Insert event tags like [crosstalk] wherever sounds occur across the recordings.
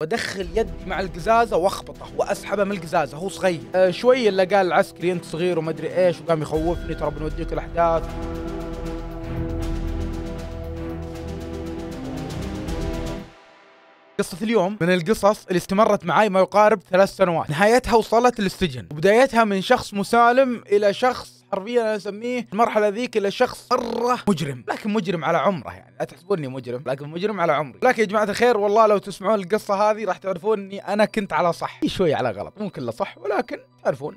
وادخل يد مع القزازه واخبطه واسحبه من القزازه هو صغير أه شوي اللي قال العسكري انت صغير وما ادري ايش وقام يخوفني ترى بنوديك الاحداث قصة اليوم من القصص اللي استمرت معي ما يقارب ثلاث سنوات نهايتها وصلت للسجن وبدايتها من شخص مسالم إلى شخص حرفيا انا اسميه المرحله ذيك الى شخص مره مجرم لكن مجرم على عمره يعني لا تحسبوني مجرم لكن مجرم على عمري لكن يا جماعه الخير والله لو تسمعون القصه هذه راح تعرفون اني انا كنت على صح في شوي على غلط مو كله صح ولكن تعرفون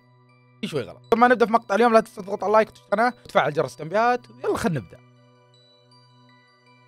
في شوي غلط قبل ما نبدا في مقطع اليوم لا تنسى تضغط على لايك وتشترك وتفعل جرس التنبيهات يلا خلينا نبدا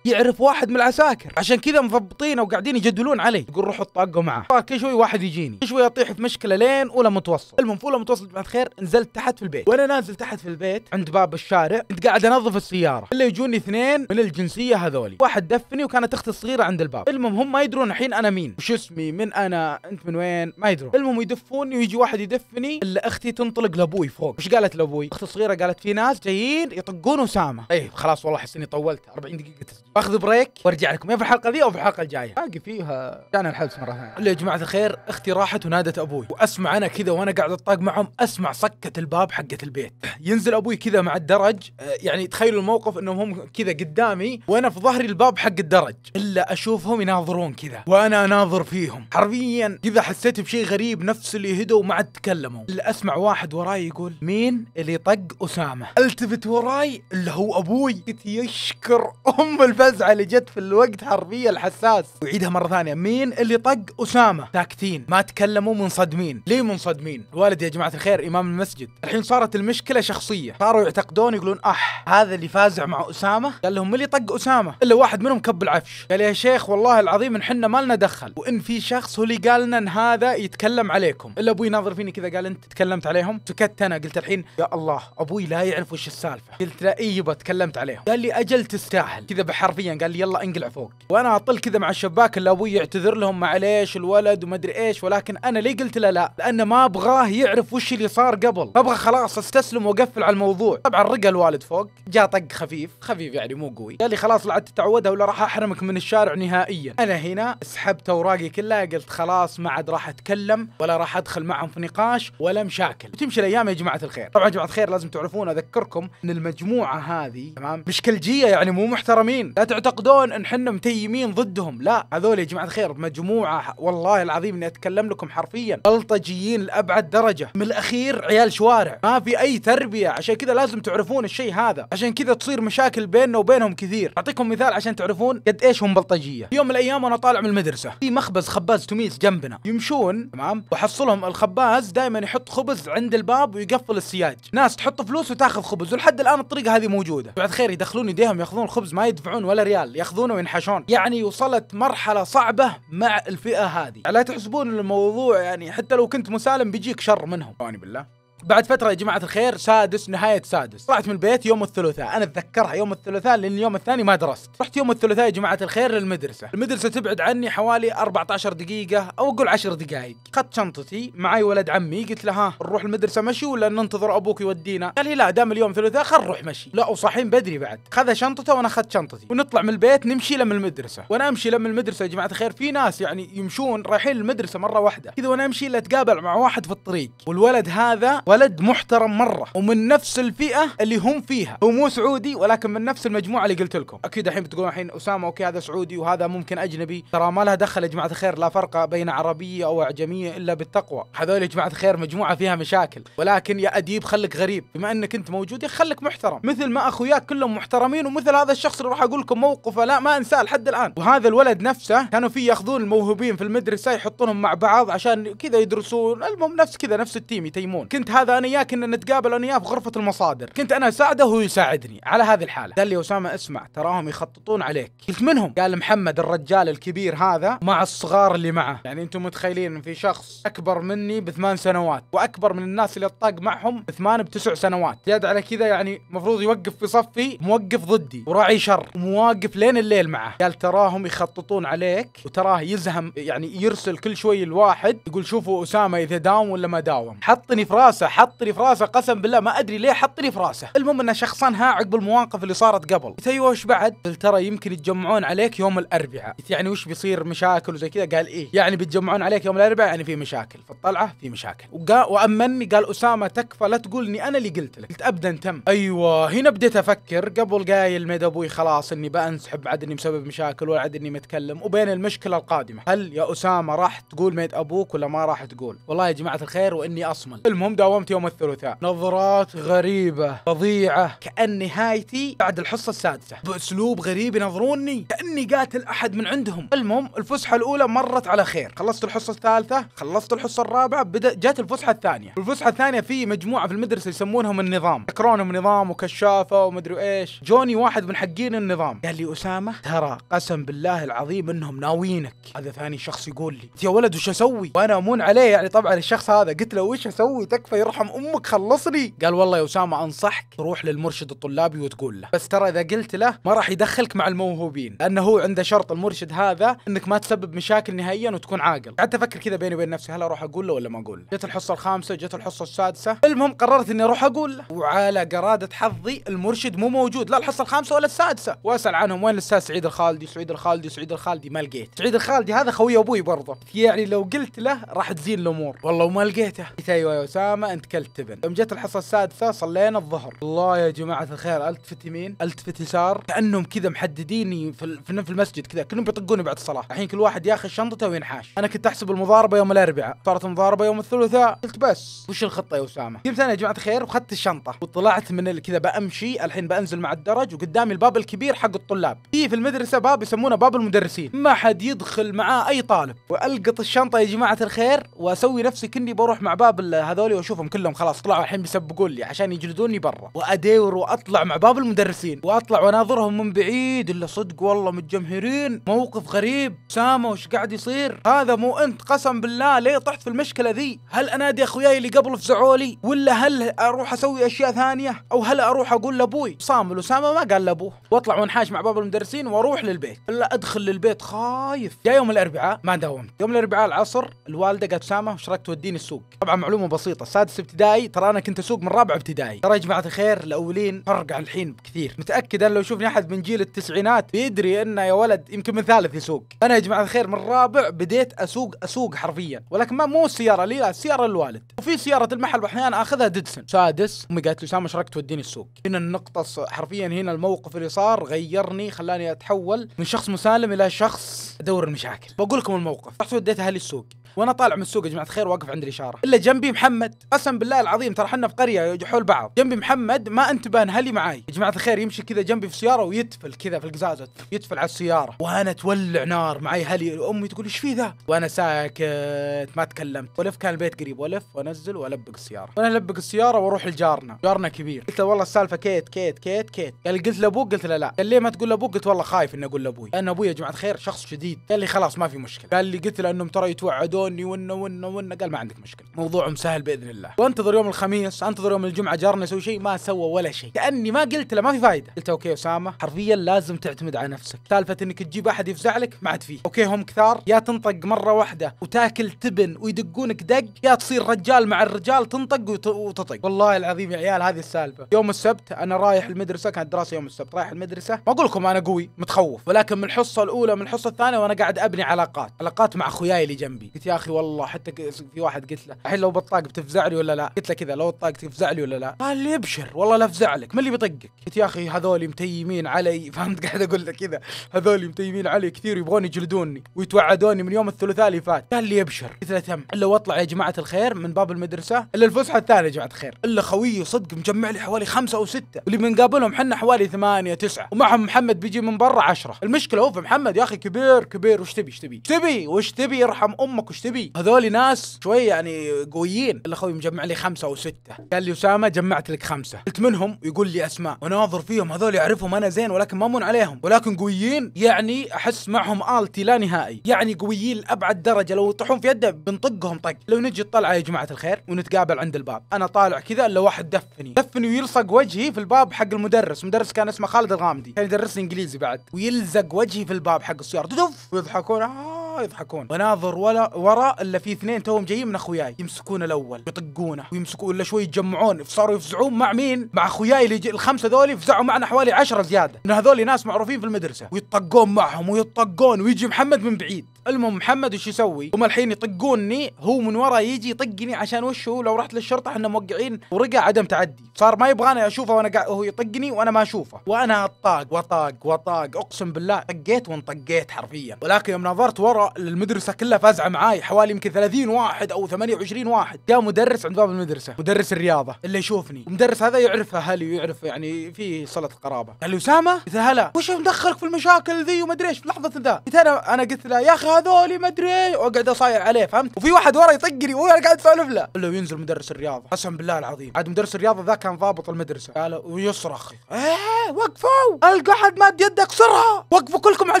يعرف واحد من العساكر عشان كذا مضبطينه وقاعدين يجدلون علي يقول روحوا طاقوا معاه كل شوي واحد يجيني كل شوي اطيح في مشكله لين اولى متوسط المهم في اولى متوسط جماعه الخير نزلت تحت في البيت وانا نازل تحت في البيت عند باب الشارع كنت قاعد انظف السياره الا يجوني اثنين من الجنسيه هذولي واحد دفني وكانت اختي الصغيره عند الباب المهم هم ما يدرون الحين انا مين وش اسمي من انا انت من وين ما يدرون المهم يدفوني ويجي واحد يدفني الا اختي تنطلق لابوي فوق وش قالت لابوي اختي الصغيره قالت في ناس جايين يطقون اسامه اي خلاص والله احس اني طولت 40 دقيقه تسجيل باخذ بريك وارجع لكم يا في الحلقه ذي او في الحلقه الجايه باقي فيها جانا الحبس مره ثانيه يا جماعه الخير اختي راحت ونادت ابوي واسمع انا كذا وانا قاعد اطاق معهم اسمع صكه الباب حقه البيت ينزل ابوي كذا مع الدرج يعني تخيلوا الموقف انهم هم كذا قدامي وانا في ظهري الباب حق الدرج الا اشوفهم يناظرون كذا وانا اناظر فيهم حرفيا كذا حسيت بشيء غريب نفس اللي هدوا وما عاد تكلموا الا اسمع واحد وراي يقول مين اللي طق اسامه التفت وراي اللي هو ابوي قلت يشكر ام الب... الفزعه اللي جت في الوقت حرفيا الحساس وعيدها مره ثانيه مين اللي طق اسامه ساكتين ما تكلموا منصدمين ليه منصدمين الوالد يا جماعه الخير امام المسجد الحين صارت المشكله شخصيه صاروا يعتقدون يقولون اح هذا اللي فازع مع اسامه قال لهم اللي طق اسامه الا واحد منهم كب العفش قال يا شيخ والله العظيم ان حنا ما لنا دخل وان في شخص هو اللي قال لنا ان هذا يتكلم عليكم الا ابوي ناظر فيني كذا قال انت تكلمت عليهم سكت انا قلت الحين يا الله ابوي لا يعرف وش السالفه قلت له اي يبا تكلمت عليهم قال لي اجل تستاهل كذا بحر حرفيا قال لي يلا انقلع فوق وانا اطل كذا مع الشباك اللي ابوي يعتذر لهم معليش الولد وما ادري ايش ولكن انا ليه قلت له لا لان ما ابغاه يعرف وش اللي صار قبل ابغى خلاص استسلم واقفل على الموضوع طبعا رقى الوالد فوق جاء طق خفيف خفيف يعني مو قوي قال لي خلاص لا عاد تتعودها ولا راح احرمك من الشارع نهائيا انا هنا سحبت اوراقي كلها قلت خلاص ما عاد راح اتكلم ولا راح ادخل معهم في نقاش ولا مشاكل وتمشي الايام يا جماعه الخير طبعا يا جماعه الخير لازم تعرفون اذكركم ان المجموعه هذه تمام مش كلجيه يعني مو محترمين لا تعتقدون ان حنا متيمين ضدهم لا هذول يا جماعه الخير مجموعه والله العظيم اني اتكلم لكم حرفيا بلطجيين لابعد درجه من الاخير عيال شوارع ما في اي تربيه عشان كذا لازم تعرفون الشيء هذا عشان كذا تصير مشاكل بيننا وبينهم كثير اعطيكم مثال عشان تعرفون قد ايش هم بلطجيه في يوم من الايام وانا طالع من المدرسه في مخبز خباز تميس جنبنا يمشون تمام وحصلهم الخباز دائما يحط خبز عند الباب ويقفل السياج ناس تحط فلوس وتاخذ خبز ولحد الان الطريقه هذه موجوده بعد خير يدخلون يديهم ياخذون الخبز ما يدفعون ولا ريال ياخذونه وينحشون يعني وصلت مرحلة صعبة مع الفئة هذه لا تحسبون الموضوع يعني حتى لو كنت مسالم بيجيك شر منهم يعني بالله بعد فترة يا جماعة الخير سادس نهاية سادس طلعت من البيت يوم الثلاثاء أنا أتذكرها يوم الثلاثاء لأن اليوم الثاني ما درست رحت يوم الثلاثاء يا جماعة الخير للمدرسة المدرسة تبعد عني حوالي 14 دقيقة أو أقول 10 دقائق أخذت شنطتي معي ولد عمي قلت له ها نروح المدرسة مشي ولا ننتظر أبوك يودينا قال لي لا دام اليوم ثلاثاء خل نروح مشي لا وصاحين بدري بعد خذ شنطته وأنا أخذت شنطتي ونطلع من البيت نمشي لم المدرسة وأنا أمشي لم المدرسة يا جماعة الخير في ناس يعني يمشون رايحين المدرسة مرة واحدة كذا وأنا أمشي إلا مع واحد في الطريق والولد هذا ولد محترم مره ومن نفس الفئه اللي هم فيها هو مو سعودي ولكن من نفس المجموعه اللي قلت لكم اكيد الحين بتقولون الحين اسامه اوكي هذا سعودي وهذا ممكن اجنبي ترى ما لها دخل يا جماعه الخير لا فرق بين عربيه او اعجميه الا بالتقوى هذول يا جماعه الخير مجموعه فيها مشاكل ولكن يا اديب خلك غريب بما انك انت موجود خلك محترم مثل ما اخوياك كلهم محترمين ومثل هذا الشخص اللي راح اقول لكم موقفه لا ما انساه لحد الان وهذا الولد نفسه كانوا فيه ياخذون الموهوبين في المدرسه يحطونهم مع بعض عشان كذا يدرسون المهم نفس كذا نفس التيم يتيمون كنت هذا انا اياك ان نتقابل انا اياه في غرفه المصادر كنت انا اساعده وهو يساعدني على هذه الحاله قال لي اسامه اسمع تراهم يخططون عليك قلت منهم قال محمد الرجال الكبير هذا مع الصغار اللي معه يعني انتم متخيلين ان في شخص اكبر مني بثمان سنوات واكبر من الناس اللي الطاق معهم بثمان بتسع سنوات زياد على كذا يعني المفروض يوقف في صفي موقف ضدي وراعي شر ومواقف لين الليل معه قال تراهم يخططون عليك وتراه يزهم يعني يرسل كل شوي الواحد يقول شوفوا اسامه اذا داوم ولا ما داوم حطني في راسه حط لي في راسه قسم بالله ما ادري ليه حط لي في راسه المهم انه شخصنها عقب المواقف اللي صارت قبل قلت ايوه وش بعد قلت ترى يمكن يتجمعون عليك يوم الاربعاء قلت يعني وش بيصير مشاكل وزي كذا قال ايه يعني بيتجمعون عليك يوم الاربعاء يعني في مشاكل الطلعه في مشاكل وقا وامني قال اسامه تكفى لا تقول اني انا اللي قلت لك قلت ابدا تم ايوه هنا بديت افكر قبل قايل ميد ابوي خلاص اني بانسحب عاد اني مسبب مشاكل ولا عاد اني متكلم وبين المشكله القادمه هل يا اسامه راح تقول ميد ابوك ولا ما راح تقول والله يا جماعه الخير واني اصمل المهم نومت يوم الثلاثاء نظرات غريبة فظيعة كأن نهايتي بعد الحصة السادسة بأسلوب غريب ينظروني كأني قاتل أحد من عندهم المهم الفسحة الأولى مرت على خير خلصت الحصة الثالثة خلصت الحصة الرابعة بدأ جت الفسحة الثانية الفسحة الثانية في مجموعة في المدرسة يسمونهم النظام يكرونهم نظام وكشافة ومدري إيش جوني واحد من حقين النظام قال لي أسامة ترى قسم بالله العظيم إنهم ناويينك هذا ثاني شخص يقول لي يا ولد وش أسوي وأنا أمون عليه يعني طبعا الشخص هذا قلت له وش أسوي تكفى يرحم امك خلصني قال والله يا اسامه انصحك تروح للمرشد الطلابي وتقول له بس ترى اذا قلت له ما راح يدخلك مع الموهوبين لانه هو عنده شرط المرشد هذا انك ما تسبب مشاكل نهائيا وتكون عاقل قعدت افكر كذا بيني وبين نفسي هل اروح اقول له ولا ما اقول له جت الحصه الخامسه جت الحصه السادسه المهم قررت اني اروح اقول له وعلى قراده حظي المرشد مو موجود لا الحصه الخامسه ولا السادسه واسال عنهم وين الاستاذ سعيد الخالدي سعيد الخالدي سعيد الخالدي ما لقيت سعيد الخالدي هذا خوي ابوي برضه يعني لو قلت له راح تزين الامور والله وما لقيته قلت ايوه يا اسامه انت كلت تبن يوم جت الحصه السادسه صلينا الظهر الله يا جماعه الخير التفت يمين التفت يسار كانهم كذا محدديني في في المسجد كذا كلهم بيطقوني بعد الصلاه الحين كل واحد ياخذ شنطته وينحاش انا كنت احسب المضاربه يوم الاربعاء صارت المضاربه يوم الثلاثاء قلت بس وش الخطه يا اسامه قمت انا يا جماعه الخير واخذت الشنطه وطلعت من كذا بامشي الحين بنزل مع الدرج وقدامي الباب الكبير حق الطلاب في في المدرسه باب يسمونه باب المدرسين ما حد يدخل معاه اي طالب والقط الشنطه يا جماعه الخير واسوي نفسي كني بروح مع باب هذول واشوف شايفهم كلهم خلاص طلعوا الحين بيسبقوا لي عشان يجلدوني برا واداور واطلع مع باب المدرسين واطلع واناظرهم من بعيد الا صدق والله متجمهرين موقف غريب سامه وش قاعد يصير هذا مو انت قسم بالله ليه طحت في المشكله ذي هل انادي اخوياي اللي قبل فزعوا لي ولا هل اروح اسوي اشياء ثانيه او هل اروح اقول لابوي صامل وسامه ما قال لابوه واطلع وانحاش مع باب المدرسين واروح للبيت الا ادخل للبيت خايف جاي يوم الاربعاء ما داومت يوم الاربعاء العصر الوالده قالت سامه ايش رايك توديني السوق طبعا معلومه بسيطه السادس سادس ابتدائي ترى انا كنت اسوق من رابع ابتدائي ترى يا جماعه الخير الاولين فرق عن الحين بكثير متاكد ان لو شوفني احد من جيل التسعينات بيدري انه يا ولد يمكن من ثالث يسوق انا يا جماعه الخير من رابع بديت اسوق اسوق حرفيا ولكن ما مو السياره لي لا السياره الوالد وفي سياره المحل واحيانا اخذها ديدسن سادس امي قالت لي اسامه ايش رايك توديني السوق هنا النقطه حرفيا هنا الموقف اللي صار غيرني خلاني اتحول من شخص مسالم الى شخص ادور المشاكل بقول لكم الموقف رحت وديت اهلي السوق وانا طالع من السوق يا جماعه الخير واقف عند الاشاره الا جنبي محمد قسم بالله العظيم ترى احنا في قريه حول بعض جنبي محمد ما انتبه هلي معاي يا جماعه الخير يمشي كذا جنبي في سياره ويتفل كذا في القزازه يتفل على السياره وانا تولع نار معي هلي امي تقول ايش في ذا وانا ساكت ما تكلمت ولف كان البيت قريب ولف وانزل والبق السياره وانا البق السياره واروح لجارنا جارنا كبير قلت له والله السالفه كيت كيت كيت كيت قال قلت لابوك قلت له لا قال ليه ما تقول لابوك قلت والله خايف اني اقول لابوي انا ابوي يا جماعه الخير شخص شديد قال لي خلاص ما في مشكله قال لي قلت له انهم ترى يتوعدون يجوني ون ون ون قال ما عندك مشكله موضوعهم سهل باذن الله وانتظر يوم الخميس انتظر يوم الجمعه جارنا يسوي شيء ما سوى ولا شيء كاني ما قلت له ما في فايده قلت اوكي اسامه حرفيا لازم تعتمد على نفسك سالفه انك تجيب احد يفزع لك ما عاد فيه اوكي هم كثار يا تنطق مره واحده وتاكل تبن ويدقونك دق يا تصير رجال مع الرجال تنطق وتطق والله العظيم يا عيال هذه السالفه يوم السبت انا رايح المدرسه كانت دراسه يوم السبت رايح المدرسه ما اقول لكم انا قوي متخوف ولكن من الحصه الاولى من الحصه الثانيه وانا قاعد ابني علاقات علاقات مع اخوياي اللي جنبي قلت يا اخي والله حتى في واحد قلت له الحين لو بطاق بتفزع لي ولا لا؟ قلت له كذا لو بطاق تفزع لي ولا لا؟ قال لي ابشر والله لا افزع لك من اللي بيطقك قلت يا اخي هذول متيمين علي [laughs] فهمت قاعد اقول لك كذا هذول متيمين علي كثير يبغون يجلدوني ويتوعدوني من يوم الثلاثاء اللي فات قال لي ابشر قلت له تم الا واطلع يا جماعه الخير من باب المدرسه الا الفسحه الثانيه يا جماعه الخير الا خويي صدق مجمع لي حوالي خمسه او سته واللي بنقابلهم حنا حوالي ثمانيه تسعه ومعهم محمد بيجي من برا عشره المشكله هو في محمد يا اخي كبير كبير وش تبي؟ وش تبي وش تبي يرحم امك وش تبي هذول ناس شوي يعني قويين قال اخوي مجمع لي خمسه او سته قال لي اسامه جمعت لك خمسه قلت منهم يقول لي اسماء وناظر فيهم هذول يعرفهم انا زين ولكن ما مون عليهم ولكن قويين يعني احس معهم التي لا نهائي يعني قويين لابعد درجه لو يطيحون في يده بنطقهم طق لو نجي الطلعه يا جماعه الخير ونتقابل عند الباب انا طالع كذا الا واحد دفني دفني ويلصق وجهي في الباب حق المدرس مدرس كان اسمه خالد الغامدي كان يدرسني انجليزي بعد ويلزق وجهي في الباب حق السياره دف ويضحكون آه يضحكون واناظر ولا وراء الا في اثنين توهم جايين من اخوياي يمسكون الاول يطقونه ويمسكون الا شوي يتجمعون صاروا يفزعون مع مين؟ مع اخوياي اللي الخمسه ذول يفزعوا معنا حوالي عشرة زياده لان هذول ناس معروفين في المدرسه ويطقون معهم ويطقون ويجي محمد من بعيد المهم محمد وش يسوي هم الحين يطقوني هو من ورا يجي يطقني عشان وش هو لو رحت للشرطه احنا موقعين ورقه عدم تعدي صار ما يبغاني اشوفه وانا قاعد هو يطقني وانا ما اشوفه وانا طاق وطاق وطاق اقسم بالله طقيت وانطقيت حرفيا ولكن يوم نظرت ورا المدرسه كلها فازعه معاي حوالي يمكن 30 واحد او 28 واحد جاء مدرس عند باب المدرسه مدرس الرياضه اللي يشوفني المدرس هذا يعرف اهلي ويعرف يعني في صله قرابه قال لي اسامه قلت هلا وش مدخلك في المشاكل ذي وما ادري ايش في لحظه ذا قلت انا انا قلت له يا اخي هذول ما ادري إيه. واقعد اصايع عليه فهمت وفي واحد ورا يطقني وانا قاعد اسولف له الا ينزل مدرس الرياضه قسم بالله العظيم عاد مدرس الرياضه ذا كان ضابط المدرسه قال ويصرخ ايه وقفوا القى احد ماد يده اكسرها وقفوا كلكم على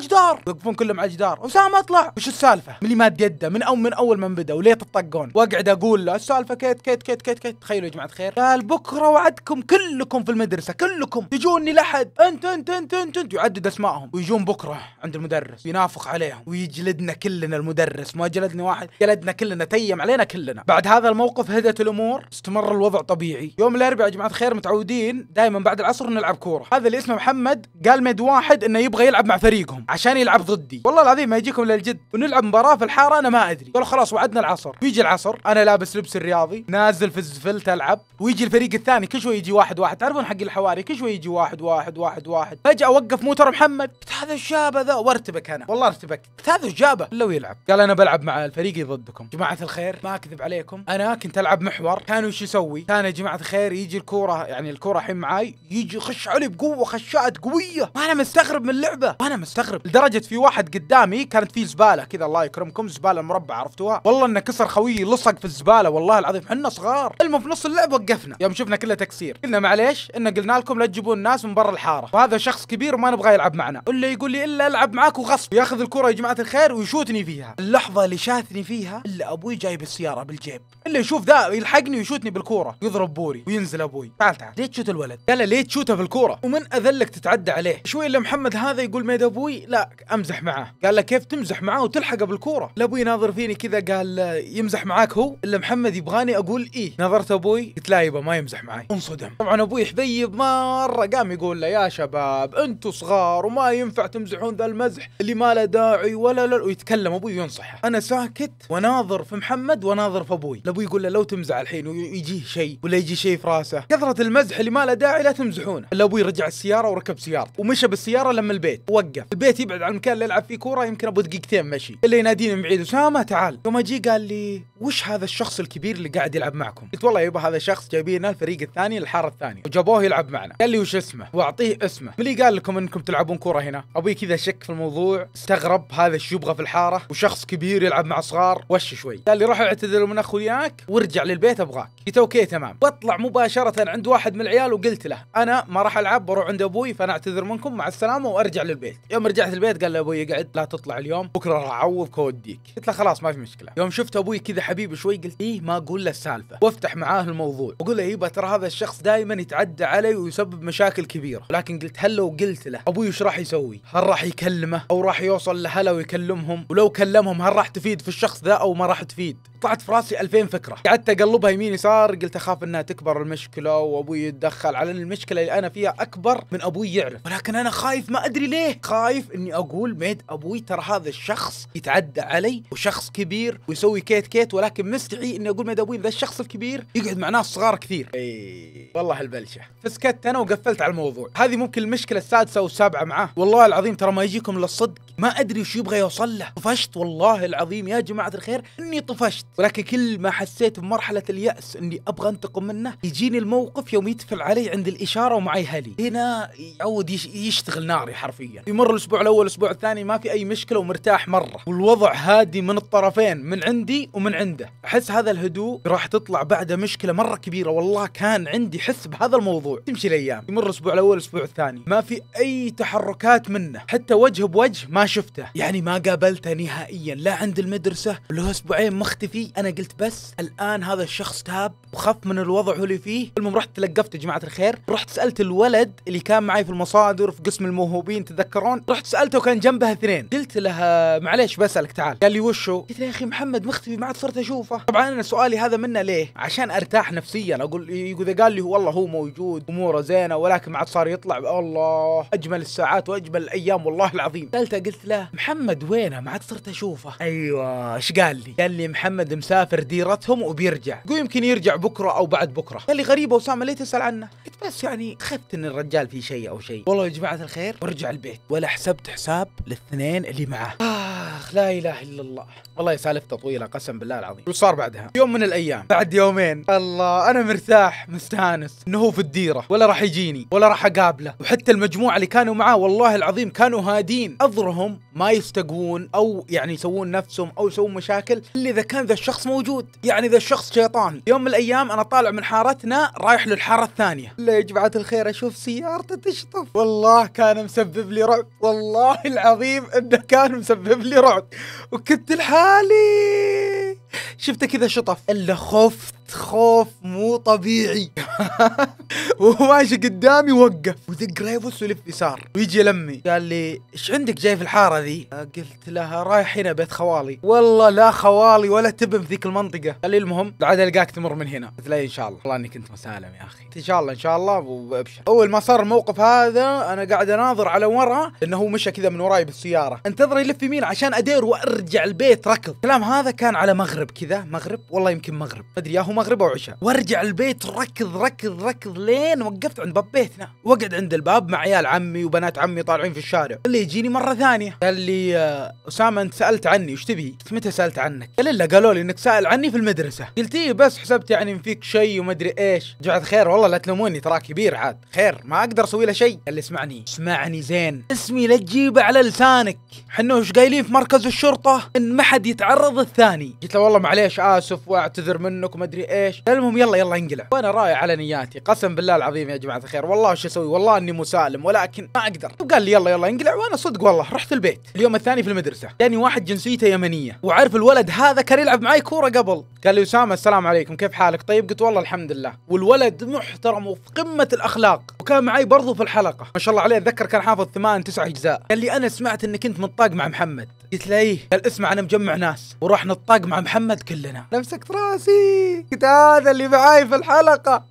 الجدار يوقفون كلهم على الجدار اسامه اطلع وش السالفه من اللي ماد يده من او من اول ما بدا وليه تطقون واقعد اقول له السالفه كيت كيت كيت كيت كيت تخيلوا يا جماعه الخير قال بكره وعدكم كلكم في المدرسه كلكم تجوني لحد انت انت انت انت, انت, انت. يعدد اسمائهم ويجون بكره عند المدرس ينافق عليهم ويجلد جلدنا كلنا المدرس ما جلدنا واحد جلدنا كلنا تيم علينا كلنا بعد هذا الموقف هدت الامور استمر الوضع طبيعي يوم الاربعاء يا جماعه الخير متعودين دائما بعد العصر نلعب كوره هذا اللي اسمه محمد قال ميد واحد انه يبغى يلعب مع فريقهم عشان يلعب ضدي والله العظيم ما يجيكم للجد ونلعب مباراه في الحاره انا ما ادري قالوا خلاص وعدنا العصر بيجي العصر انا لابس لبس الرياضي نازل في الزفلت العب ويجي الفريق الثاني كل شوي يجي واحد واحد تعرفون حق الحواري كل شوي يجي واحد واحد واحد واحد فجاه وقف موتر محمد هذا الشاب ذا وارتبك انا والله ارتبك هذا الشاب جابه الا ويلعب قال انا بلعب مع الفريق ضدكم جماعه الخير ما اكذب عليكم انا كنت العب محور كانوا وش يسوي كان يا جماعه الخير يجي الكوره يعني الكوره الحين معاي يجي يخش علي بقوه خشات قويه ما انا مستغرب من اللعبه ما انا مستغرب لدرجه في واحد قدامي كانت فيه زباله كذا الله يكرمكم زباله مربع عرفتوها والله انه كسر خويي لصق في الزباله والله العظيم احنا صغار المهم في نص اللعب وقفنا يوم شفنا كله تكسير قلنا معليش ان قلنا لكم لا تجيبون الناس من برا الحاره وهذا شخص كبير وما نبغى يلعب معنا الا يقول لي الا العب معاك وغصب ياخذ الكره يا جماعه الخير ويشوتني فيها اللحظة اللي شاتني فيها إلا أبوي جايب السيارة بالجيب إلا يشوف ذا يلحقني ويشوتني بالكورة يضرب بوري وينزل أبوي تعال تعال ليه تشوت الولد قال ليه تشوته بالكورة ومن أذلك تتعدى عليه شوي إلا محمد هذا يقول ميد أبوي لا أمزح معاه قال له كيف تمزح معاه وتلحقه بالكورة لأبوي ناظر فيني كذا قال يمزح معاك هو إلا محمد يبغاني أقول إيه نظرت أبوي قلت لا يبا ما يمزح معاي انصدم طبعا أبوي حبيب مرة قام يقول له يا شباب أنتوا صغار وما ينفع تمزحون ذا المزح اللي ما له داعي ولا لا ويتكلم ابوي وينصحه انا ساكت وناظر في محمد وناظر في ابوي لابوي يقول له لو تمزح الحين ويجيه شيء ولا يجي شيء في راسه كثره المزح اللي ما له داعي لا تمزحونه الا ابوي رجع السياره وركب سيارته ومشى بالسياره لما البيت وقف البيت يبعد عن المكان اللي يلعب فيه كوره يمكن ابو دقيقتين مشي اللي يناديني من بعيد اسامه تعال يوم اجي قال لي وش هذا الشخص الكبير اللي قاعد يلعب معكم قلت والله يبا هذا شخص جايبينه الفريق الثاني الحاره الثانيه وجابوه يلعب معنا قال لي وش اسمه واعطيه اسمه ملي قال لكم انكم تلعبون كوره هنا ابوي كذا شك في الموضوع استغرب هذا الشيء يبغى في الحاره وشخص كبير يلعب مع صغار وش شوي قال لي روح اعتذر من اخوياك وارجع للبيت ابغاك قلت اوكي تمام واطلع مباشره عند واحد من العيال وقلت له انا ما راح العب بروح عند ابوي فانا اعتذر منكم مع السلامه وارجع للبيت يوم رجعت البيت قال لي ابوي اقعد لا تطلع اليوم بكره راح اعوضك واوديك قلت له خلاص ما في مشكله يوم شفت ابوي كذا حبيبي شوي قلت ايه ما اقول له السالفه وافتح معاه الموضوع واقول له إيه، يبا ترى هذا الشخص دائما يتعدى علي ويسبب مشاكل كبيره لكن قلت هل لو قلت له ابوي ايش راح يسوي هل راح يكلمه او راح يوصل لهلا ويكلمه كلمهم ولو كلمهم هل راح تفيد في الشخص ذا او ما راح تفيد طلعت في راسي 2000 فكره قعدت اقلبها يمين يسار قلت اخاف انها تكبر المشكله وابوي يتدخل على المشكله اللي انا فيها اكبر من ابوي يعرف ولكن انا خايف ما ادري ليه خايف اني اقول ميد ابوي ترى هذا الشخص يتعدى علي وشخص كبير ويسوي كيت كيت ولكن مستحي اني اقول ميد ابوي ذا الشخص الكبير يقعد مع ناس صغار كثير اي والله البلشه فسكت انا وقفلت على الموضوع هذه ممكن المشكله السادسه والسابعه معاه والله العظيم ترى ما يجيكم للصدق ما ادري وش يبغى يوصل له طفشت والله العظيم يا جماعه الخير اني طفشت ولكن كل ما حسيت بمرحلة اليأس أني أبغى أنتقم منه يجيني الموقف يوم يتفل علي عند الإشارة ومعي هلي هنا يعود يشتغل ناري حرفيا يمر الأسبوع الأول الأسبوع الثاني ما في أي مشكلة ومرتاح مرة والوضع هادي من الطرفين من عندي ومن عنده أحس هذا الهدوء راح تطلع بعده مشكلة مرة كبيرة والله كان عندي حس بهذا الموضوع تمشي الأيام يمر الأسبوع الأول الأسبوع الثاني ما في أي تحركات منه حتى وجه بوجه ما شفته يعني ما قابلته نهائيا لا عند المدرسة له أسبوعين مختفي نفسي انا قلت بس الان هذا الشخص تاب وخف من الوضع هو اللي فيه المهم رحت تلقفت يا جماعه الخير رحت سالت الولد اللي كان معي في المصادر في قسم الموهوبين تذكرون رحت سالته وكان جنبه اثنين قلت له معليش بسالك تعال قال لي وشو قلت له يا اخي محمد مختفي ما عاد صرت اشوفه طبعا انا سؤالي هذا منه ليه عشان ارتاح نفسيا اقول اذا قال لي والله هو موجود اموره زينه ولكن ما عاد صار يطلع الله اجمل الساعات واجمل الايام والله العظيم سالته قلت له محمد وينه ما عاد صرت اشوفه ايوه ايش قال لي قال لي محمد مسافر ديرتهم وبيرجع يقول يمكن يرجع بكره او بعد بكره قال لي غريبه اسامه ليه تسال عنه قلت بس يعني خفت ان الرجال في شيء او شيء والله يا جماعه الخير ورجع البيت ولا حسبت حساب للاثنين اللي معاه اخ لا اله الا الله والله سالفته طويله قسم بالله العظيم وش صار بعدها يوم من الايام بعد يومين الله انا مرتاح مستانس انه هو في الديره ولا راح يجيني ولا راح اقابله وحتى المجموعه اللي كانوا معاه والله العظيم كانوا هادين اظرهم ما يستقون او يعني يسوون نفسهم او يسوون مشاكل اللي اذا كان ذا الشخص موجود يعني ذا الشخص شيطان يوم من الايام انا طالع من حارتنا رايح للحاره الثانيه لا يا جماعه الخير اشوف سيارته تشطف والله كان مسبب لي رعب والله العظيم انه كان مسبب لي رعب وكنت لحالي شفته كذا شطف الا خفت خوف مو طبيعي [laughs] وهو ماشي قدامي وقف وذق ريفوس ولف يسار ويجي لمي قال لي ايش عندك جاي في الحاره ذي؟ أه، قلت لها رايح هنا بيت خوالي والله لا خوالي ولا تبن في ذيك المنطقه قال لي المهم بعد القاك تمر من هنا قلت له ان شاء الله والله اني كنت مسالم يا اخي ان شاء الله ان شاء الله وابشر اول ما صار الموقف هذا انا قاعد اناظر على ورا لانه هو مشى كذا من وراي بالسياره انتظر يلف يمين عشان ادير وارجع البيت ركض الكلام هذا كان على مغرب كذا مغرب والله يمكن مغرب ما ادري يا هو مغربها وعشاء وارجع البيت ركض ركض ركض لين وقفت عند باب بيتنا واقعد عند الباب مع عيال عمي وبنات عمي طالعين في الشارع اللي يجيني مره ثانيه قال لي آه، اسامه انت سالت عني وش تبي؟ قلت متى سالت عنك؟ قال لي قالوا لي انك سائل عني في المدرسه قلت ايه بس حسبت يعني فيك شيء وما ادري ايش جعد خير والله لا تلوموني ترى كبير عاد خير ما اقدر اسوي له شيء قال لي اسمعني اسمعني زين اسمي لا تجيبه على لسانك حنا وش قايلين في مركز الشرطه ان ما حد يتعرض الثاني قلت له والله معليش اسف واعتذر منك وما ادري ايش المهم يلا يلا انقلع وانا رايح على نياتي قسم بالله العظيم يا جماعه الخير والله وش اسوي والله اني مسالم ولكن ما اقدر وقال لي يلا يلا انقلع وانا صدق والله رحت البيت اليوم الثاني في المدرسه جاني واحد جنسيته يمنيه وعارف الولد هذا كان يلعب معي كوره قبل قال لي اسامه السلام عليكم كيف حالك طيب قلت والله الحمد لله والولد محترم وفي قمه الاخلاق وكان معي برضو في الحلقه ما شاء الله عليه اتذكر كان حافظ ثمان تسع اجزاء قال لي انا سمعت انك انت متطاق مع محمد قلت له ايه قال اسمع انا مجمع ناس وراح نطاق مع محمد كلنا لمسكت راسي قلت هذا اللي معاي في الحلقه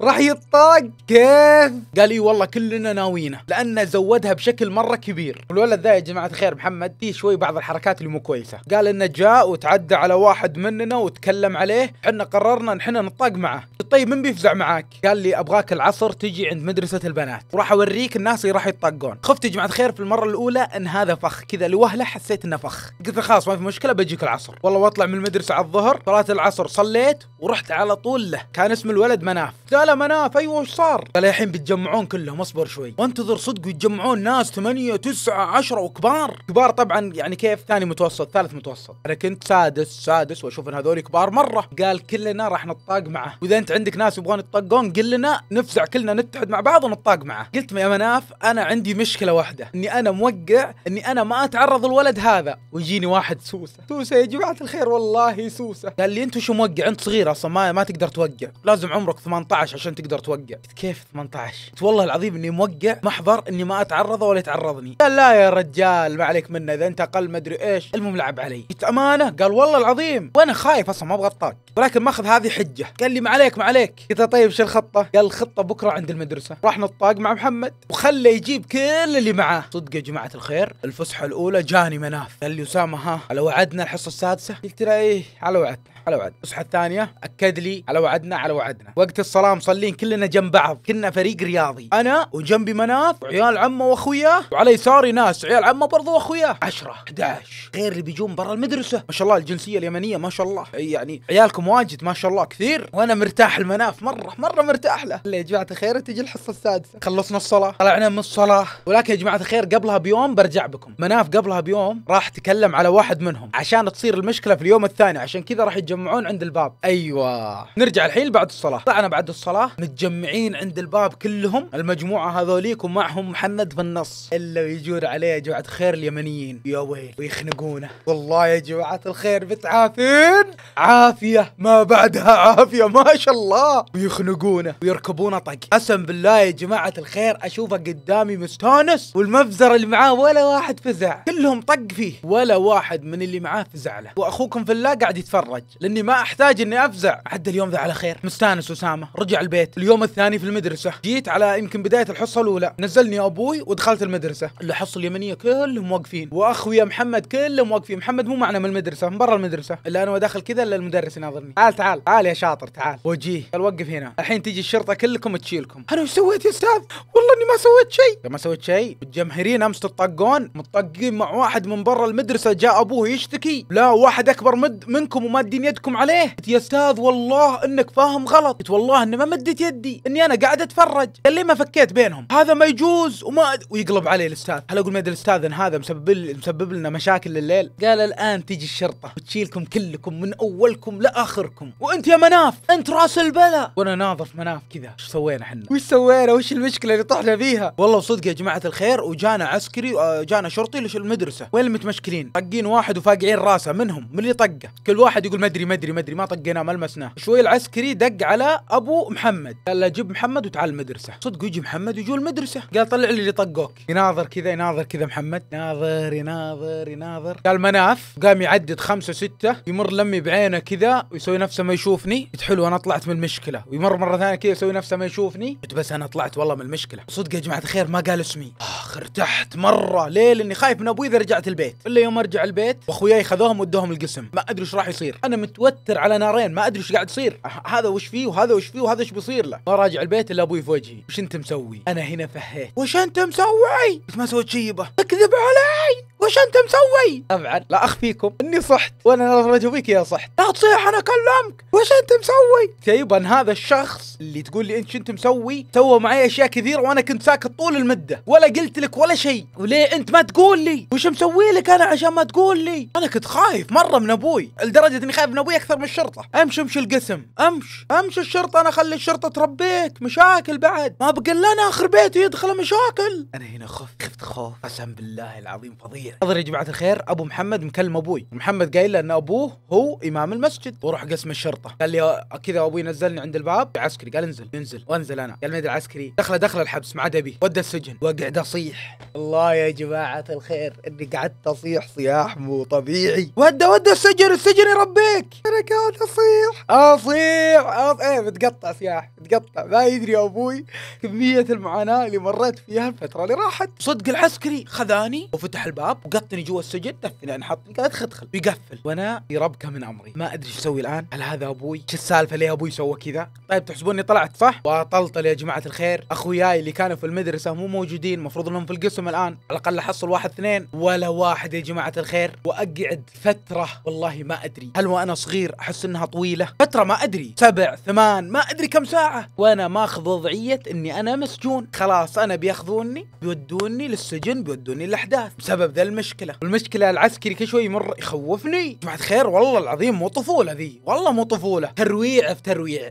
راح يطاق كيف قال لي إيه، والله كلنا ناويينه لانه زودها بشكل مره كبير الولد ذا يا جماعه الخير محمد فيه شوي بعض الحركات اللي مو كويسه قال انه جاء وتعدى على واحد مننا وتكلم عليه احنا قررنا ان احنا نطاق معه طيب من بيفزع معاك قال لي ابغاك العصر تجي عند مدرسه البنات وراح اوريك الناس اللي راح يطقون خفت يا جماعه الخير في المره الاولى ان هذا فخ كذا لوهله حسيت انه فخ قلت خلاص ما في مشكله بجيك العصر والله واطلع من المدرسه على الظهر صلاه العصر صليت ورحت على طول له كان اسم الولد مناف قال لا مناف ايوه وش صار قال الحين بيتجمعون كلهم اصبر شوي وانتظر صدق يتجمعون ناس ثمانية تسعة عشرة وكبار كبار طبعا يعني كيف ثاني متوسط ثالث متوسط انا كنت سادس سادس واشوف ان هذول كبار مره قال كلنا راح نطاق معه واذا انت عندك ناس يبغون يطقون قلنا نفزع كلنا نتحد مع بعض ونطاق معه قلت يا مناف انا عندي مشكله واحده اني انا موقع اني انا ما اتعرض الولد هذا ويجيني واحد سوسه سوسه يا جماعه الخير والله سوسه قال لي انت شو موقع انت صغير اصلا ما, ما تقدر توقع لازم عمرك 18 عشان تقدر توقع قلت كيف 18 قلت والله العظيم اني موقع محضر اني ما اتعرضه ولا يتعرضني قال لا يا رجال ما عليك منه اذا انت اقل ما ادري ايش المهم لعب علي قلت امانه قال والله العظيم وانا خايف اصلا ما ابغى الطاق ولكن ماخذ هذه حجه قال لي ما عليك ما عليك قلت طيب شو الخطه قال الخطه بكره عند المدرسه نفسه راح نطاق مع محمد وخلى يجيب كل اللي معاه صدق يا جماعه الخير الفسحه الاولى جاني مناف قال لي اسامه ها على وعدنا الحصه السادسه قلت له ايه على وعدنا على وعد الصحة الثانية أكد لي على وعدنا على وعدنا وقت الصلاة مصلين كلنا جنب بعض كنا فريق رياضي أنا وجنبي مناف وعيال عمه وأخوياه وعلى يساري ناس عيال عمه برضه وأخوياه 10 11 غير اللي بيجون برا المدرسة ما شاء الله الجنسية اليمنية ما شاء الله يعني عيالكم واجد ما شاء الله كثير وأنا مرتاح المناف مرة مرة مرتاح له يا جماعة الخير تجي الحصة السادسة خلصنا الصلاة طلعنا من الصلاة ولكن يا جماعة الخير قبلها بيوم برجع بكم مناف قبلها بيوم راح تكلم على واحد منهم عشان تصير المشكلة في اليوم الثاني عشان كذا راح يتجمع يتجمعون عند الباب ايوه نرجع الحين بعد الصلاه طلعنا بعد الصلاه متجمعين عند الباب كلهم المجموعه هذوليك ومعهم محمد في النص الا يجور عليه يا جماعه خير اليمنيين يا ويل ويخنقونه والله يا جماعه الخير متعافين عافيه ما بعدها عافيه ما شاء الله ويخنقونه ويركبونه طق قسم بالله يا جماعه الخير اشوفه قدامي مستانس والمفزر اللي معاه ولا واحد فزع كلهم طق فيه ولا واحد من اللي معاه فزع له واخوكم في الله قاعد يتفرج لاني ما احتاج اني افزع عدى اليوم ذا على خير مستانس اسامه رجع البيت اليوم الثاني في المدرسه جيت على يمكن بدايه الحصه الاولى نزلني ابوي ودخلت المدرسه حصل اليمنيه كلهم واقفين واخويا محمد كلهم واقفين محمد مو معنا من المدرسه من برا المدرسه الا انا وداخل كذا الا المدرس يناظرني تعال تعال تعال يا شاطر تعال وجيه قال وقف هنا الحين تيجي الشرطه كلكم تشيلكم انا وش سويت يا استاذ والله اني ما سويت شيء ما سويت شيء الجمهورين امس تطقون متطقين مع واحد من برا المدرسه جاء ابوه يشتكي لا واحد اكبر مد منكم وما الدنيا يدكم عليه قلت يا استاذ والله انك فاهم غلط قلت والله اني ما مدت يدي اني انا قاعد اتفرج قال لي ما فكيت بينهم هذا ما يجوز وما ويقلب علي الاستاذ هل اقول ما يدري الاستاذ ان هذا مسبب مسبب لنا مشاكل الليل قال الان تجي الشرطه وتشيلكم كلكم من اولكم لاخركم وانت يا مناف انت راس البلا وانا ناظر في مناف كذا ايش سوينا احنا وش سوينا وش المشكله اللي طحنا فيها والله صدق يا جماعه الخير وجانا عسكري آه، جانا شرطي للمدرسه وين المتمشكلين طاقين واحد وفاقعين راسه منهم من اللي طقه كل واحد يقول ما ادري مدري مدري مدري ما طقيناه ما لمسناه شوي العسكري دق على ابو محمد قال له جيب محمد وتعال المدرسه صدق يجي محمد ويجوا المدرسه قال طلع لي اللي طقوك يناظر كذا يناظر كذا محمد ناظر يناظر يناظر قال مناف قام يعدد خمسه سته يمر لمي بعينه كذا ويسوي نفسه ما يشوفني حلو انا طلعت من المشكله ويمر مره ثانيه كذا يسوي نفسه ما يشوفني قلت بس انا طلعت والله من المشكله صدق يا جماعه الخير ما قال اسمي اخ ارتحت مره ليه لاني خايف من ابوي اذا رجعت البيت الا يوم ارجع البيت واخوياي خذوهم ودوهم القسم ما ادري ايش راح يصير انا مت متوتر على نارين ما ادري ايش قاعد يصير أه، هذا وش فيه وهذا وش فيه وهذا ايش بيصير له ما راجع البيت الا ابوي في وجهي وش انت مسوي انا هنا فهيت وش انت مسوي بس ما سويت شيء يبا تكذب علي وش انت مسوي؟ طبعا لا اخفيكم اني صحت وانا رجع فيك يا صحت لا تصيح انا اكلمك وش انت مسوي؟ تيبا هذا الشخص اللي تقول لي انت شو انت مسوي سوى معي اشياء كثيره وانا كنت ساكت طول المده ولا قلت لك ولا شيء وليه انت ما تقول لي؟ وش مسوي لك انا عشان ما تقول لي؟ انا كنت خايف مره من ابوي لدرجه اني خايف من ابوي اكثر من الشرطه امشي امشي القسم امش امشي الشرطه انا اخلي الشرطه تربيت مشاكل بعد ما بقى لنا اخر بيت يدخل مشاكل انا هنا خفت خفت خوف قسم بالله العظيم فظيع حضر يا جماعه الخير ابو محمد مكلم ابوي محمد قايل له ان ابوه هو امام المسجد وروح قسم الشرطه قال لي آه، كذا ابوي نزلني عند الباب عسكري قال انزل انزل وانزل انا قال ما العسكري عسكري دخله دخل الحبس ما عاد ابي ودى السجن واقعد اصيح الله يا جماعه الخير اني قعدت اصيح صياح مو طبيعي ودى ودى السجن السجن يربيك عليك انا قاعد اصيح اصيح اصيح ايه بتقطع سياح بتقطع ما يدري ابوي كميه المعاناه اللي مريت فيها الفتره اللي راحت صدق العسكري خذاني وفتح الباب وقطني جوا السجن دفني انحطني قال ادخل ادخل ويقفل وانا في ربكه من امري ما ادري ايش اسوي الان هل هذا ابوي شو السالفه ليه ابوي سوى كذا طيب تحسبوني طلعت صح واطلطل يا جماعه الخير اخوياي اللي كانوا في المدرسه مو موجودين المفروض انهم في القسم الان على الاقل احصل واحد اثنين ولا واحد يا جماعه الخير واقعد فتره والله ما ادري هل وانا صغير احس انها طويله فتره ما ادري سبع ثمان ما ادري كم ساعه وانا ماخذ وضعيه اني انا مسجون خلاص انا بياخذوني بيودوني للسجن بيودوني الاحداث بسبب ذا المشكله المشكله العسكري كل شوي يمر يخوفني جماعه خير والله العظيم مو طفوله ذي والله مو طفوله ترويع في ترويع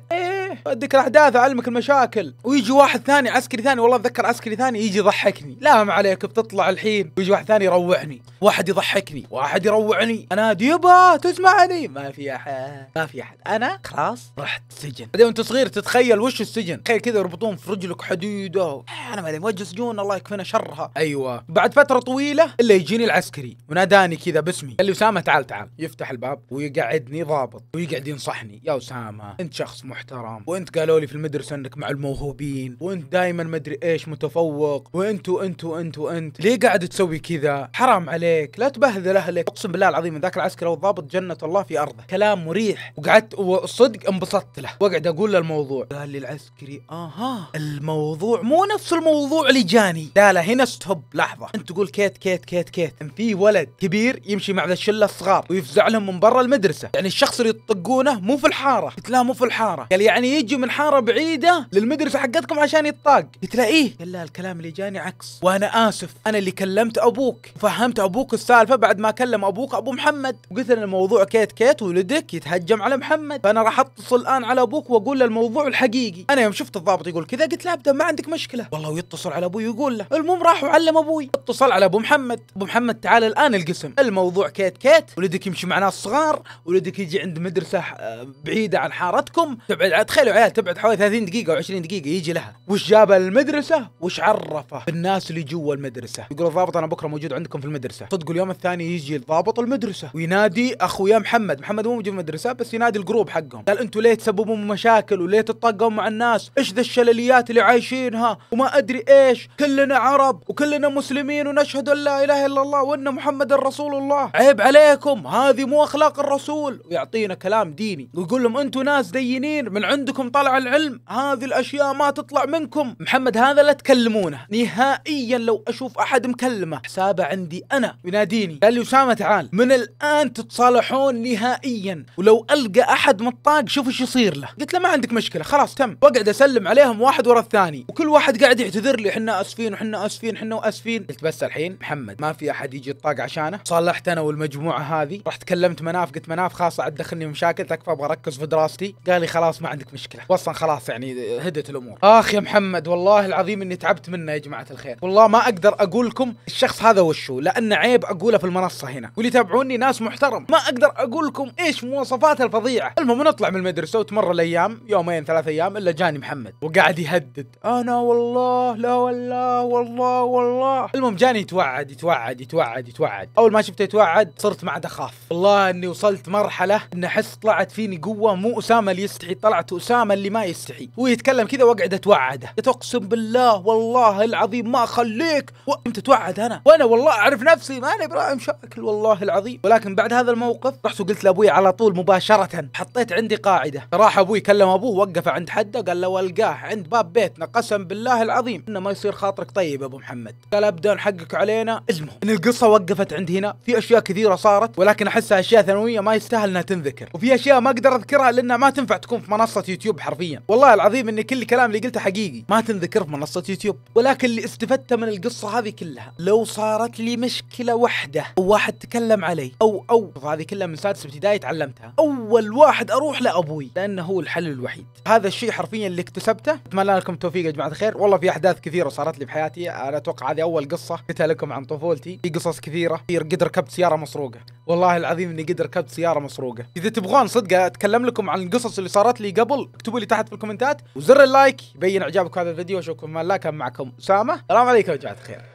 صحيح اديك الاحداث اعلمك المشاكل ويجي واحد ثاني عسكري ثاني والله اتذكر عسكري ثاني يجي يضحكني لا ما عليك بتطلع الحين ويجي واحد ثاني يروعني واحد يضحكني واحد يروعني انا يبا تسمعني ما في احد ما في احد انا خلاص رحت سجن بعدين وانت صغير تتخيل وش السجن تخيل كذا يربطون في رجلك حديده انا ما ادري وجه سجون الله يكفينا شرها ايوه بعد فتره طويله الا يجيني العسكري وناداني كذا باسمي قال لي اسامه تعال تعال يفتح الباب ويقعدني ضابط ويقعد ينصحني يا اسامه انت شخص محترم الكلام نعم. وانت قالوا لي في المدرسه انك مع الموهوبين وانت دائما مدري ايش متفوق وانت وانت وانت وانت ليه قاعد تسوي كذا حرام عليك لا تبهذل اهلك اقسم بالله العظيم ذاك العسكري والضابط جنه الله في ارضه كلام مريح وقعدت وصدق انبسطت له واقعد اقول له الموضوع قال لي العسكري اها الموضوع مو نفس الموضوع اللي جاني لا لا هنا ستوب لحظه انت تقول كيت كيت كيت كيت ان في ولد كبير يمشي مع ذا الشله الصغار ويفزع لهم من برا المدرسه يعني الشخص اللي يطقونه مو في الحاره قلت لا مو في الحاره قال يعني يجي من حاره بعيده للمدرسه حقتكم عشان يطاق تلاقيه قال لا الكلام اللي جاني عكس وانا اسف انا اللي كلمت ابوك فهمت ابوك السالفه بعد ما كلم ابوك ابو محمد وقلت له الموضوع كيت كيت ولدك يتهجم على محمد فانا راح اتصل الان على ابوك واقول له الموضوع الحقيقي انا يوم شفت الضابط يقول كذا قلت له ابدا ما عندك مشكله والله ويتصل على ابوي يقول له المهم راح وعلم ابوي اتصل على ابو محمد ابو محمد تعال الان القسم الموضوع كيت كيت ولدك يمشي مع ناس صغار ولدك يجي عند مدرسه آه، بعيده عن حارتكم تبعد عاد تخيلوا عيال تبعد حوالي 30 دقيقة أو 20 دقيقة يجي لها، وش جابها للمدرسة؟ وش عرفه بالناس اللي جوا المدرسة؟ يقول الضابط أنا بكرة موجود عندكم في المدرسة، صدق اليوم الثاني يجي الضابط المدرسة وينادي أخويا محمد، محمد مو موجود في المدرسة بس ينادي الجروب حقهم، قال أنتوا ليه تسببون مشاكل وليه تتطاقون مع الناس؟ إيش ذا الشلليات اللي عايشينها؟ وما أدري إيش، كلنا عرب وكلنا مسلمين ونشهد أن لا إله إلا الله وأن محمد رسول الله، عيب عليكم هذه مو أخلاق الرسول، ويعطينا كلام ديني ويقول لهم أنتوا ناس دينين من عند عندكم طلع العلم هذه الاشياء ما تطلع منكم محمد هذا لا تكلمونه نهائيا لو اشوف احد مكلمه حسابه عندي انا يناديني قال لي اسامه تعال من الان تتصالحون نهائيا ولو القى احد مطاق شوف ايش يصير له قلت له ما عندك مشكله خلاص تم واقعد اسلم عليهم واحد ورا الثاني وكل واحد قاعد يعتذر لي احنا اسفين وحنا اسفين احنا واسفين قلت بس الحين محمد ما في احد يجي الطاق عشانه صلحت انا والمجموعه هذه رحت كلمت مناف قلت مناف خلاص عاد دخلني مشاكل تكفى ابغى اركز في دراستي قال لي خلاص ما عندك مشكله مشكله واصلا خلاص يعني هدت الامور اخ يا محمد والله العظيم اني تعبت منه يا جماعه الخير والله ما اقدر اقول لكم الشخص هذا وشو لان عيب اقوله في المنصه هنا واللي يتابعوني ناس محترم ما اقدر اقول لكم ايش مواصفاته الفظيعه المهم نطلع من المدرسه وتمر الايام يومين ثلاث ايام الا جاني محمد وقاعد يهدد انا والله لا والله والله والله المهم جاني يتوعد يتوعد يتوعد يتوعد اول ما شفته يتوعد صرت ما عاد اخاف والله اني وصلت مرحله ان احس طلعت فيني قوه مو اسامه اللي يستحي طلعت اسامه اسامه اللي ما يستحي ويتكلم كذا واقعد اتوعده تقسم بالله والله العظيم ما اخليك وانت توعد انا وانا والله اعرف نفسي ما انا ابراهيم شاكل والله العظيم ولكن بعد هذا الموقف رحت وقلت لابوي على طول مباشره حطيت عندي قاعده راح ابوي كلم ابوه وقف عند حده قال لو القاه عند باب بيتنا قسم بالله العظيم انه ما يصير خاطرك طيب ابو محمد قال ابدا حقك علينا المهم ان القصه وقفت عند هنا في اشياء كثيره صارت ولكن احسها اشياء ثانويه ما يستاهل انها تنذكر وفي اشياء ما اقدر اذكرها لانها ما تنفع تكون في منصه يوتيوب حرفيا والله العظيم ان كل الكلام اللي قلته حقيقي ما تنذكر في منصه يوتيوب ولكن اللي استفدته من القصه هذه كلها لو صارت لي مشكله واحده او واحد تكلم علي او او هذه كلها من سادس ابتدائي تعلمتها اول واحد اروح لابوي لانه هو الحل الوحيد هذا الشيء حرفيا اللي اكتسبته اتمنى لكم التوفيق يا جماعه الخير والله في احداث كثيره صارت لي بحياتي انا اتوقع هذه اول قصه قلتها لكم عن طفولتي في قصص كثيره كثير قد ركبت سياره مسروقه والله العظيم اني قد ركبت سياره مسروقه اذا تبغون صدق اتكلم لكم عن القصص اللي صارت لي قبل اكتبوا لي تحت في الكومنتات وزر اللايك يبين اعجابك هذا الفيديو اشوفكم لا كان معكم سامه السلام عليكم يا جماعه الخير